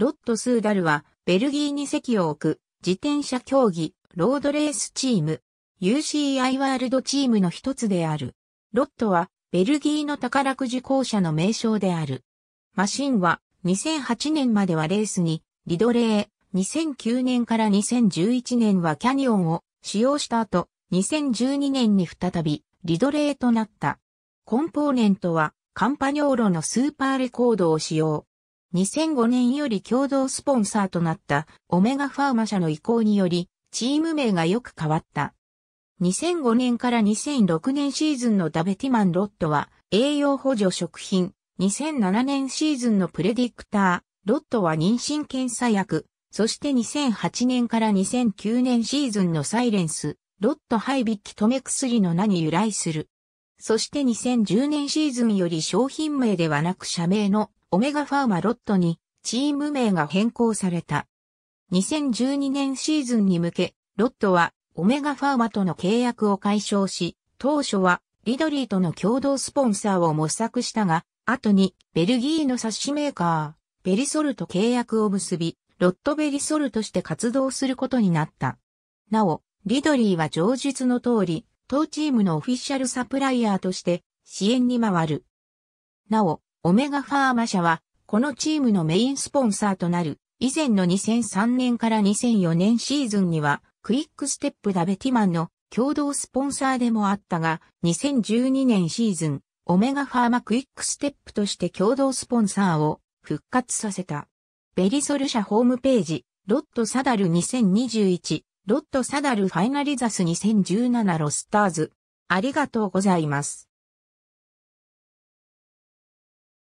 ロット・スーダルは、ベルギーに席を置く、自転車競技、ロードレースチーム、UCI ワールドチームの一つである。ロットは、ベルギーの宝くじ校舎の名称である。マシンは、2008年まではレースに、リドレー、2009年から2011年はキャニオンを使用した後、2012年に再び、リドレーとなった。コンポーネントは、カンパニョーロのスーパーレコードを使用。2005年より共同スポンサーとなったオメガファーマ社の意向により、チーム名がよく変わった。2005年から2006年シーズンのダベティマンロットは栄養補助食品、2007年シーズンのプレディクター、ロットは妊娠検査薬、そして2008年から2009年シーズンのサイレンス、ロット配備止め薬の名に由来する。そして2010年シーズンより商品名ではなく社名のオメガファーマロットにチーム名が変更された。2012年シーズンに向け、ロットはオメガファーマとの契約を解消し、当初はリドリーとの共同スポンサーを模索したが、後にベルギーの冊子メーカー、ベリソルと契約を結び、ロットベリソルとして活動することになった。なお、リドリーは上述の通り、当チームのオフィシャルサプライヤーとして支援に回る。なお、オメガファーマ社は、このチームのメインスポンサーとなる、以前の2003年から2004年シーズンには、クイックステップダベティマンの共同スポンサーでもあったが、2012年シーズン、オメガファーマクイックステップとして共同スポンサーを復活させた。ベリソル社ホームページ、ロットサダル2021、ロットサダルファイナリザス2017ロスターズ。ありがとうございます。